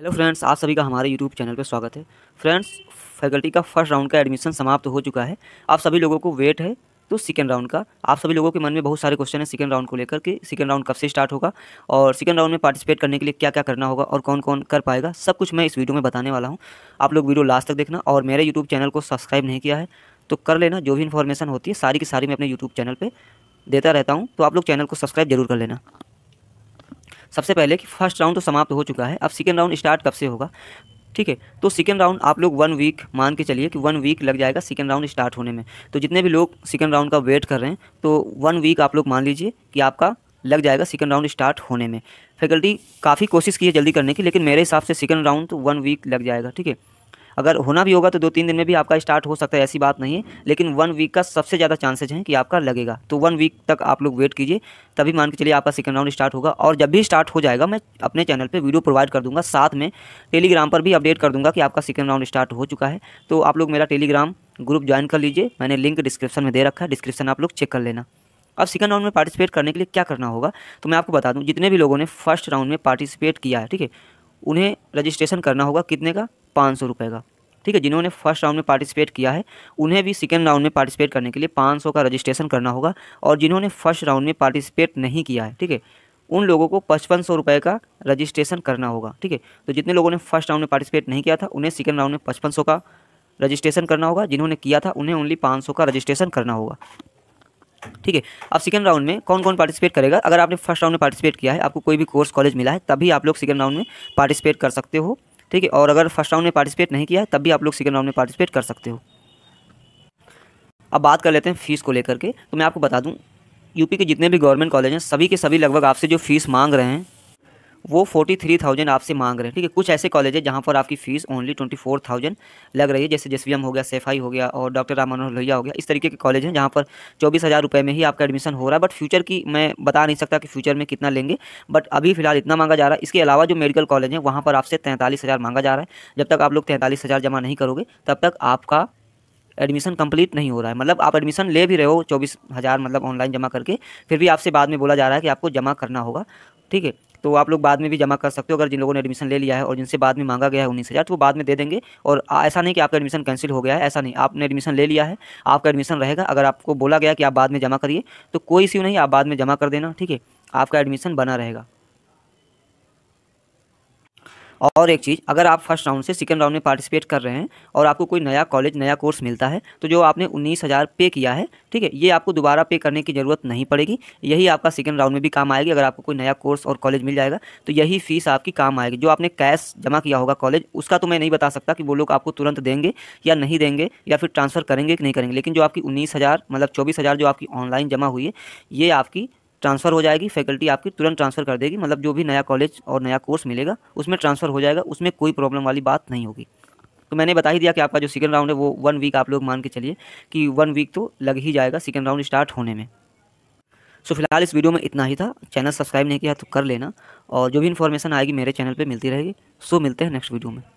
hello friends आप सभी का हमारे यूट्यूब चैनल पर स्वागत है फ्रेंड्स फैकल्टी का फर्स्ट राउंड का एडमिशन समाप्त हो चुका है आप सभी लोगों को वेट है तो सेकेंड राउंड का आप सभी लोगों के मन में बहुत सारे क्वेश्चन है सेकेंड राउंड को लेकर कि सेकेंड राउंड कब से स्टार्ट होगा और सेकेंड राउंड में पार्टिसिपेट करने के लिए क्या क्या करना होगा और कौन कौन कर पाएगा सब कुछ मैं इस वीडियो में बताने वाला हूँ आप लोग वीडियो लास्ट तक देखना और मेरे यूट्यूब चैनल को सब्सक्राइब नहीं किया है तो कर लेना जो भी इन्फॉर्मेशन होती है सारी की सारी मैं अपने यूट्यूब चैनल पर देता रहता हूँ तो आप लोग चैनल को सब्सक्राइब जरूर कर लेना सबसे पहले कि फर्स्ट राउंड तो समाप्त हो चुका है अब सेकेंड राउंड स्टार्ट कब से होगा ठीक है तो सेकेंड राउंड आप लोग वन वीक मान के चलिए कि वन वीक लग जाएगा सेकेंड राउंड स्टार्ट होने में तो जितने भी लोग सेकेंड राउंड का वेट कर रहे हैं तो वन वीक आप लोग मान लीजिए कि आपका लग जाएगा सेकेंड राउंड स्टार्ट होने में फैकल्टी काफ़ी कोशिश की है जल्दी करने की लेकिन मेरे हिसाब से सेकेंड राउंड तो वन वीक लग जाएगा ठीक है अगर होना भी होगा तो दो तीन दिन में भी आपका स्टार्ट हो सकता है ऐसी बात नहीं है लेकिन वन वीक का सबसे ज़्यादा चांसेज हैं कि आपका लगेगा तो वन वीक तक आप लोग वेट कीजिए तभी मान के चलिए आपका सेकेंड राउंड स्टार्ट होगा और जब भी स्टार्ट हो जाएगा मैं अपने चैनल पर वीडियो प्रोवाइड कर दूँगा साथ में टेलीग्राम पर भी अपडेट कर दूँगा कि आपका सेकेंड राउंड स्टार्ट हो चुका है तो आप लोग मेरा टेलीग्राम ग्रुप ज्वाइन कर लीजिए मैंने लिंक डिस्क्रिप्शन में दे रखा है डिस्क्रिप्शन आप लोग चेक कर लेना अब सेकंड राउंड में पार्टिसिपेट करने के लिए क्या करना होगा तो मैं आपको बता दूं जितने भी लोगों ने फर्स्ट राउंड में पार्टिसिपेट किया है ठीक है उन्हें रजिस्ट्रेशन करना होगा कितने का पाँच सौ रुपये का ठीक है जिन्होंने फर्स्ट राउंड में पार्टिसिपेट किया है उन्हें भी सेकेंड राउंड में पार्टिसिपेट करने के लिए पाँच सौ का रजिस्ट्रेशन करना होगा और जिन्होंने फर्स्ट राउंड में पार्टिसिपेट नहीं किया है ठीक है उन लोगों को पचपन सौ रुपये का रजिस्ट्रेशन करना होगा ठीक है तो जितने लोगों ने फर्स्ट राउंड में पार्टिसिपेट नहीं किया था उन्हें सेकेंड राउंड में पचपन सौ का रजिस्ट्रेशन करना होगा जिन्होंने किया था उन्हें ओनली पाँच सौ का रजिस्ट्रेशन करना होगा ठीक है अब सेकंड राउंड में कौन कौन पार्टिसिपेट करेगा अगर आपने फर्स्ट राउंड में पार्टिसिपेट किया है आपको कोई भी कोर्स कॉलेज मिला है तभी आप लोग सेकेंड राउंड में पार्टिसिपेट कर सकते हो ठीक है और अगर फर्स्ट राउंड में पार्टिसिपेट नहीं किया है तब भी आप लोग सेकेंड राउंड में पार्टिसिपेट कर सकते हो अब बात कर लेते हैं फ़ीस को लेकर के तो मैं आपको बता दूँ यूपी के जितने भी गवर्नमेंट कॉलेज हैं सभी के सभी लगभग आपसे जो फीस मांग रहे हैं वो फोर्टी थ्री थाउजेंड आपसे मांग रहे हैं ठीक है कुछ ऐसे कॉलेज है जहाँ पर आपकी fees only twenty four thousand लग रही है जैसे जेस हो गया सेफाई हो गया और डॉक्टर राम मनोहर लोहिया हो गया इस तरीके के कॉलेज हैं जहाँ पर चौबीस हज़ार रुपये में ही आपका एडमिशन हो रहा है बट फ्यूचर की मैं बता नहीं सकता कि फ्यूचर में कितना लेंगे बट अभी फिलहाल इतना मांगा जा रहा है इसके अलावा जो मेडिकल कॉलेज है वहाँ पर आपसे तैंतालीस हज़ार मांगा जा रहा है जब तक आप लोग तैंतालीस हज़ार जमा नहीं करोगे तब तक आपका एडमिशन कंप्लीट नहीं हो रहा है मतलब आप एडमिशन ले भी रहे हो चौबीस हज़ार मतलब ऑनलाइन जमा करके फिर भी आपसे बाद में बोला जा रहा है कि आपको जमा करना होगा ठीक है तो आप लोग बाद में भी जमा कर सकते हो अगर जिन लोगों ने एडमिशन ले लिया है और जिनसे बाद में मांगा गया है उन्नीस हज़ार तो वो बाद में दे देंगे और ऐसा नहीं कि आपका एडमिशन कैंसिल हो गया है ऐसा नहीं आपने एडमिशन ले लिया है आपका एडमिशन रहेगा अगर आपको बोला गया कि आप बाद में जमा करिए तो कोई इश्यू नहीं आप बाद में जमा कर देना ठीक है आपका एडमिशन बना रहेगा और एक चीज़ अगर आप फर्स्ट राउंड से सेकेंड राउंड में पार्टिसिपेट कर रहे हैं और आपको कोई नया कॉलेज नया कोर्स मिलता है तो जो आपने उन्नीस हज़ार पे किया है ठीक है ये आपको दोबारा पे करने की ज़रूरत नहीं पड़ेगी यही आपका सेकेंड राउंड में भी काम आएगी अगर आपको कोई नया कोर्स और कॉलेज मिल जाएगा तो यही फीस आपकी काम आएगी जो आपने कैश जमा किया होगा कॉलेज उसका तो मैं नहीं बता सकता कि वो लोग आपको तुरंत देंगे या नहीं देंगे या फिर ट्रांसफ़र करेंगे कि नहीं करेंगे लेकिन जो आपकी उन्नीस हज़ार मतलब चौबीस हज़ार जो आपकी ऑनलाइन जमा हुई है ये आपकी ट्रांसफ़र हो जाएगी फैकल्टी आपकी तुरंत ट्रांसफ़र कर देगी मतलब जो भी नया कॉलेज और नया कोर्स मिलेगा उसमें ट्रांसफ़र हो जाएगा उसमें कोई प्रॉब्लम वाली बात नहीं होगी तो मैंने बता ही दिया कि आपका जो सेकंड राउंड है वो वन वीक आप लोग मान के चलिए कि वन वीक तो लग ही जाएगा सेकंड राउंड स्टार्ट होने में सो फिलहाल इस वीडियो में इतना ही था चैनल सब्सक्राइब नहीं किया तो कर लेना और जो भी इन्फॉर्मेशन आएगी मेरे चैनल पे मिलती रहेगी सो मिलते हैं नेक्स्ट वीडियो में